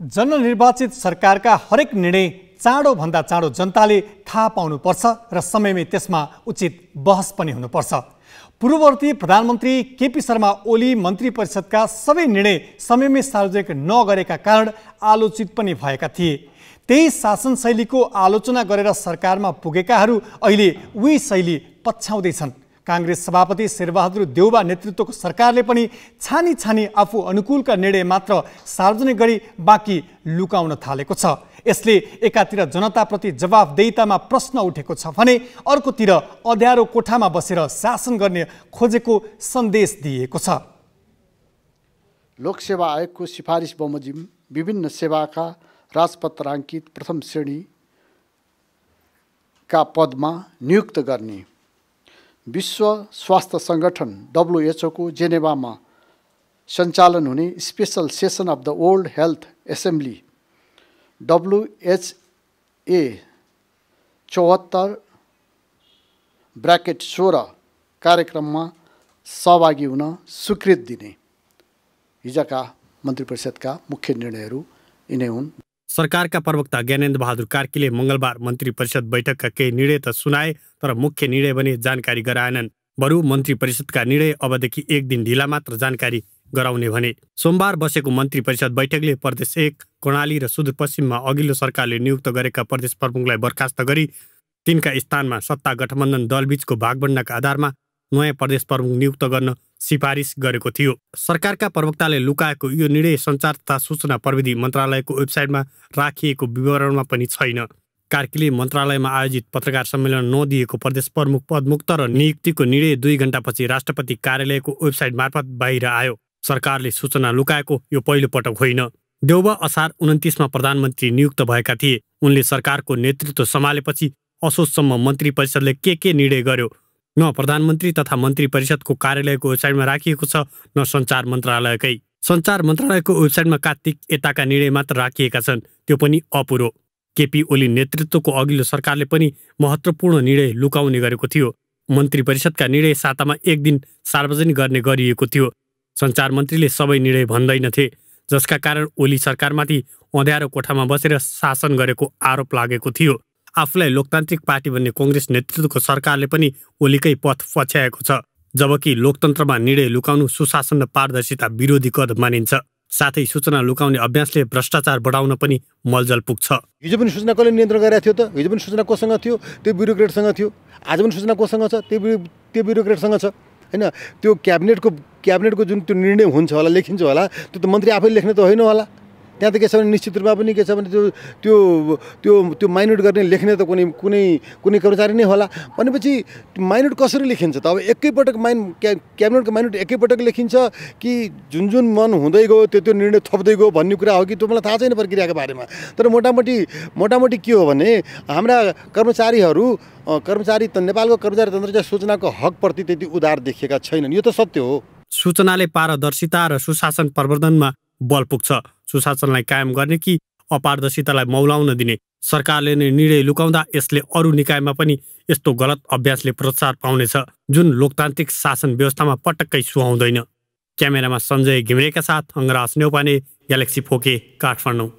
जननिर्वाचित सरकारका हरेक निर्णय चाँडोभन्दा चाँडो जनताले थाहा पाउनुपर्छ र समयमै त्यसमा उचित बहस पनि हुनुपर्छ पूर्ववर्ती प्रधानमन्त्री केपी शर्मा ओली मन्त्री परिषदका सबै निर्णय समयमै सार्वजनिक नगरेका कारण आलोचित पनि भएका थिए त्यही शासन शैलीको आलोचना गरेर सरकारमा पुगेकाहरू अहिले उही शैली पछ्याउँदैछन् काङ्ग्रेस सभापति शेरबहादुर देउबा नेतृत्वको सरकारले पनि छानी छानी आफू अनुकूलका निर्णय मात्र सार्वजनिक गरी बाँकी लुकाउन थालेको छ यसले एकातिर जनताप्रति जवाबदेतामा प्रश्न उठेको छ भने अर्कोतिर अध्यारो कोठामा बसेर शासन गर्ने खोजेको सन्देश दिएको छ लोकसेवा आयोगको सिफारिस बमोजिम विभिन्न सेवाका राजपत्राङ्कित प्रथम श्रेणीका पदमा नियुक्त गर्ने विश्व स्वास्थ्य सङ्गठन डब्लुएचओको जेनेवामा सञ्चालन हुने special session of the world health assembly WHA चौहत्तर ब्राकेट सोह्र कार्यक्रममा सहभागी हुन स्वीकृत दिने हिजका मन्त्री परिषदका मुख्य निर्णयहरू यिनै हुन् सरकारका प्रवक्ता ज्ञानेन्द्र बहादुर कार्कीले मङ्गलबार मन्त्री परिषद बैठकका केही निर्णय त सुनाए तर मुख्य निर्णय भने जानकारी गराएनन् बरु मन्त्री परिषदका निर्णय अबदेखि एक दिन ढिला मात्र जानकारी गराउने भने सोमबार बसेको मन्त्री परिषद बैठकले प्रदेश एक कर्णाली र सुदूरपश्चिममा अघिल्लो सरकारले नियुक्त गरेका प्रदेश प्रमुखलाई बर्खास्त गरी तिनका स्थानमा सत्ता गठबन्धन दलबीचको भागबण्डाका आधारमा नयाँ प्रदेश प्रमुख नियुक्त गर्न सिफारिस गरेको थियो सरकारका प्रवक्ताले लुकाएको यो निर्णय सञ्चार तथा सूचना प्रविधि मन्त्रालयको वेबसाइटमा राखिएको विवरणमा पनि छैन कार्कीले मन्त्रालयमा आयोजित पत्रकार सम्मेलन नदिएको प्रदेश प्रमुख पदमुक्त र नियुक्तिको निर्णय दुई घन्टापछि राष्ट्रपति कार्यालयको वेबसाइट मार्फत बाहिर आयो सरकारले सूचना लुकाएको यो पहिलो पटक होइन देउबा असार उन्तिसमा प्रधानमन्त्री नियुक्त भएका थिए उनले सरकारको नेतृत्व सम्हालेपछि असोजसम्म मन्त्री परिषदले के के निर्णय गर्यो न प्रधानमन्त्री तथा मन्त्री परिषदको कार्यालयको वेबसाइटमा राखिएको छ न सञ्चार मन्त्रालयकै सञ्चार मन्त्रालयको वेबसाइटमा कात्तिक यताका निर्णय मात्र राखिएका छन् त्यो पनि अपुरो केपी ओली नेतृत्वको अघिल्लो सरकारले पनि महत्त्वपूर्ण निर्णय लुकाउने गरेको थियो मन्त्री परिषदका निर्णय सातामा एक दिन सार्वजनिक गर्ने गरिएको थियो सञ्चार मन्त्रीले सबै निर्णय भन्दैनथे जसका कारण ओली सरकारमाथि अँध्यारो कोठामा बसेर शासन गरेको आरोप लागेको थियो आफूलाई लोकतान्त्रिक पार्टी भन्ने कङ्ग्रेस नेतृत्वको सरकारले पनि ओलीकै पथ पछ्याएको छ जबकि लोकतन्त्रमा निर्णय लुकाउनु सुशासन र पारदर्शिता विरोधी कद मानिन्छ साथै सूचना लुकाउने अभ्यासले भ्रष्टाचार बढाउन पनि मलजल पुग्छ हिजो पनि सूचना कसले नियन्त्रण गरेको थियो त हिजो पनि सूचना कोसँग थियो त्यो ब्युरोक्रेटसँग थियो आज पनि सूचना कोसँग छ त्यो त्यो ब्युरोक्रेटसँग छ होइन त्यो क्याबिनेटको क्याबिनेटको जुन त्यो निर्णय हुन्छ होला लेखिन्छ होला त्यो त मन्त्री आफै लेख्ने त होइन होला त्यहाँ त के छ भने निश्चित रूपमा पनि के छ भने त्यो त्यो त्यो त्यो माइनोट गर्ने लेख्ने त कुनै कुनै कुनै कर्मचारी नै होला भनेपछि माइनोट कसरी लेखिन्छ त अब एकैपटक माइन क्या क्याबिनेटको माइनोट एकैपटक लेखिन्छ कि जुन जुन मन हुँदै गयो त्यो त्यो निर्णय थप्दै गयो भन्ने कुरा हो कि त्यो मलाई थाहा छैन प्रक्रियाको बारेमा तर मोटामोटी मोटामोटी के हो भने हाम्रा कर्मचारीहरू कर्मचारी त नेपालको कर्मचारी तन्त्र चाहिँ सूचनाको हकप्रति त्यति उदार देखिएका छैनन् यो त सत्य हो सूचनाले पारदर्शिता र सुशासन प्रवर्धनमा बल पुग्छ सुशासनलाई कायम गर्ने कि अपारदर्शितालाई मौलाउन दिने सरकारले नै निर्णय लुकाउँदा यसले अरू निकायमा पनि यस्तो गलत अभ्यासले प्रोत्साहन पाउनेछ जुन लोकतान्त्रिक शासन व्यवस्थामा पटक्कै सुहाउँदैन क्यामेरामा सञ्जय घिमिरेका साथ अङ्गराज नेउपाने ग्यालेक्सी फोके काठमाडौँ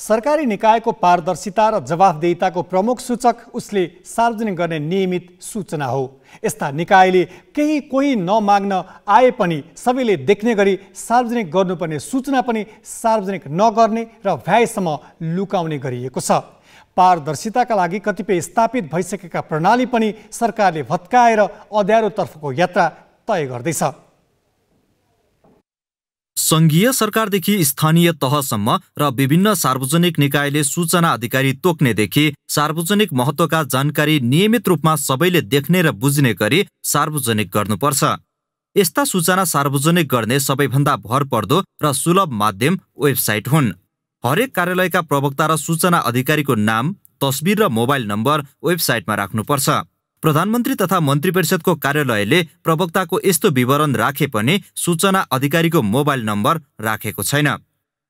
सरकारी निकायको पारदर्शिता र जवाफदेहिताको प्रमुख सूचक उसले सार्वजनिक गर्ने नियमित सूचना हो यस्ता निकायले केही कोही नमाग्न आए पनि सबैले देख्ने गरी सार्वजनिक गर्नुपर्ने सूचना पनि सार्वजनिक नगर्ने र भ्याएसम्म लुकाउने गरिएको छ पारदर्शिताका लागि कतिपय स्थापित भइसकेका प्रणाली पनि सरकारले भत्काएर अध्यारोतर्फको यात्रा तय गर्दैछ संघीय सरकारदेखि स्थानीय तहसम्म र विभिन्न सार्वजनिक निकायले सूचना अधिकारी तोक्नेदेखि सार्वजनिक महत्त्वका जानकारी नियमित रूपमा सबैले देख्ने र बुझ्ने गरी सार्वजनिक गर्नुपर्छ यस्ता सूचना सार्वजनिक गर्ने सबैभन्दा भरपर्दो र सुलभ माध्यम वेबसाइट हुन् हरेक कार्यालयका प्रवक्ता र सूचना अधिकारीको नाम तस्बिर र मोबाइल नम्बर वेबसाइटमा राख्नुपर्छ प्रधानमन्त्री तथा मन्त्री परिषदको कार्यालयले प्रवक्ताको यस्तो विवरण राखे पनि सूचना अधिकारीको मोबाइल नम्बर राखेको छैन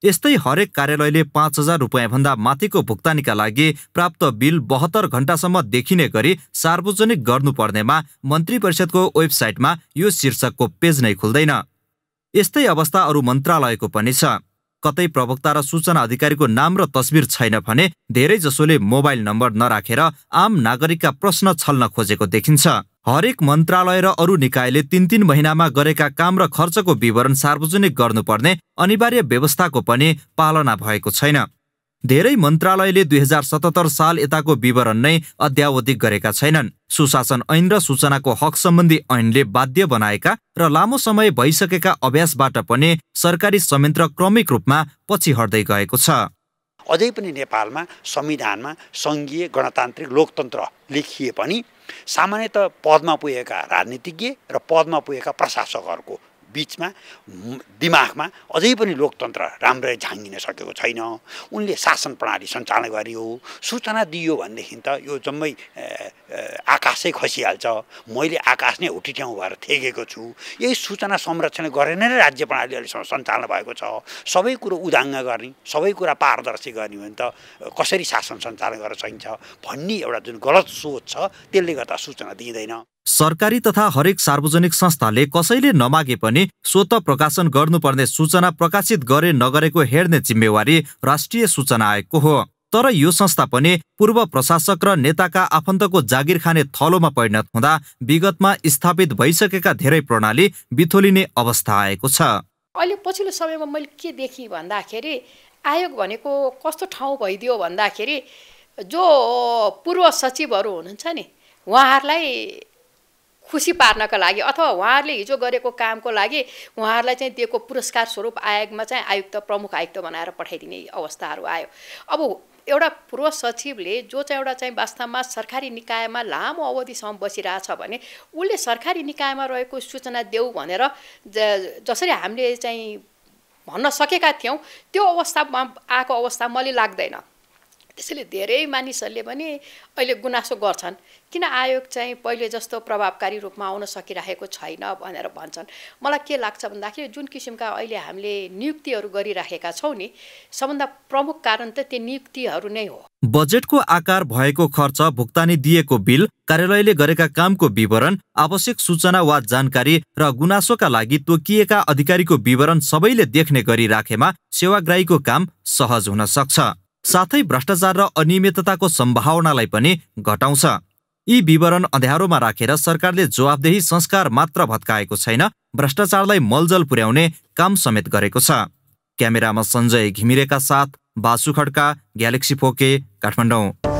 यस्तै हरेक कार्यालयले पाँच हजार रुपियाँभन्दा माथिको भुक्तानीका लागि प्राप्त बिल बहत्तर घण्टासम्म देखिने गरी सार्वजनिक गर्नुपर्नेमा मन्त्री परिषदको वेबसाइटमा यो शीर्षकको पेज नै खुल्दैन यस्तै अवस्था अरू मन्त्रालयको पनि छ कतै प्रवक्ता र सूचना अधिकारीको नाम र तस्बिर छैन भने धेरैजसोले मोबाइल नम्बर नराखेर आम नागरिकका प्रश्न छल्न खोजेको देखिन्छ हरेक मन्त्रालय र अरू निकायले तिन तिन महिनामा गरेका काम र खर्चको विवरण सार्वजनिक गर्नुपर्ने अनिवार्य व्यवस्थाको पनि पालना भएको छैन धेरै मन्त्रालयले दुई हजार सतहत्तर साल यताको विवरण नै अध्यावधिक गरेका छैनन् सुशासन ऐन र सूचनाको हक सम्बन्धी ऐनले बाध्य बनाएका र लामो समय भइसकेका अभ्यासबाट पनि सरकारी संयन्त्र क्रमिक रूपमा पछि हट्दै गएको छ अझै पनि नेपालमा संविधानमा सङ्घीय गणतान्त्रिक लोकतन्त्र लेखिए पनि सामान्यत पदमा पुगेका राजनीतिज्ञ र पदमा पुगेका प्रशासकहरूको बिचमा दिमागमा अझै पनि लोकतन्त्र राम्रै झाँगिन सकेको छैन उनले शासन प्रणाली सञ्चालन गरियो सूचना दियो भनेदेखि त यो जम्मै आकाशै खसिहाल्छ मैले आकाश नै हुटिट्याउँ भएर थेगेको छु यही सूचना संरक्षण गरेर नै राज्य प्रणाली अहिलेसम्म सञ्चालन भएको छ सबै कुरो उदाङ्ग गर्ने सबै कुरा पारदर्शी गर्ने भने त कसरी शासन सञ्चालन गर्न सकिन्छ भन्ने एउटा जुन गलत सोच छ त्यसले गर्दा सूचना दिँदैन सरकारी तथा हरेक सार्वजनिक संस्थाले कसैले नमागे पनि स्वत प्रकाशन गर्नुपर्ने सूचना प्रकाशित गरे नगरेको हेर्ने जिम्मेवारी राष्ट्रिय सूचना आयोगको हो तर यो संस्था पनि पूर्व प्रशासक र नेताका आफन्तको जागिर खाने थलोमा परिणत हुँदा विगतमा स्थापित भइसकेका धेरै प्रणाली बिथोलिने अवस्था आएको छ अहिले पछिल्लो समयमा मैले के देखेँ भन्दाखेरि आयोग भनेको कस्तो ठाउँ भइदियो भन्दाखेरि जो पूर्व सचिवहरू हुनुहुन्छ नि उहाँहरूलाई खुसी पार्नका लागि अथवा उहाँहरूले हिजो गरेको कामको लागि उहाँहरूलाई चाहिँ दिएको पुरस्कार स्वरूप आयोगमा चाहिँ आयुक्त प्रमुख आयुक्त बनाएर पठाइदिने अवस्थाहरू आयो अब एउटा पूर्व सचिवले जो चाहिँ एउटा चाहिँ वास्तवमा सरकारी निकायमा लामो अवधिसम्म बसिरहेछ भने उसले सरकारी निकायमा रहेको सूचना देऊ भनेर जसरी हामीले चाहिँ भन्न सकेका थियौँ त्यो अवस्थामा आएको अवस्था मैले लाग्दैन त्यसैले धेरै मानिसहरूले पनि अहिले गुनासो गर्छन् किन आयोग चाहिँ पहिले जस्तो प्रभावकारी रूपमा आउन सकिरहेको छैन भनेर भन्छन् मलाई के लाग्छ भन्दाखेरि जुन किसिमका अहिले हामीले नियुक्तिहरू गरिराखेका छौँ नि सबभन्दा प्रमुख कारण त त्यो नियुक्तिहरू नै हो बजेटको आकार भएको खर्च भुक्तानी दिएको बिल कार्यालयले गरेका कामको विवरण आवश्यक सूचना वा जानकारी र गुनासोका लागि तोकिएका अधिकारीको विवरण सबैले देख्ने गरी राखेमा सेवाग्राहीको काम सहज हुन सक्छ साथै भ्रष्टाचार र अनियमितताको सम्भावनालाई पनि घटाउँछ यी विवरण अँध्यारोमा राखेर सरकारले जवाबदेही संस्कार मात्र भत्काएको छैन भ्रष्टाचारलाई मलजल पुर्याउने काम समेत गरेको छ क्यामेरामा सञ्जय घिमिरेका साथ बासु खड्का ग्यालेक्सी फोके काठमाडौँ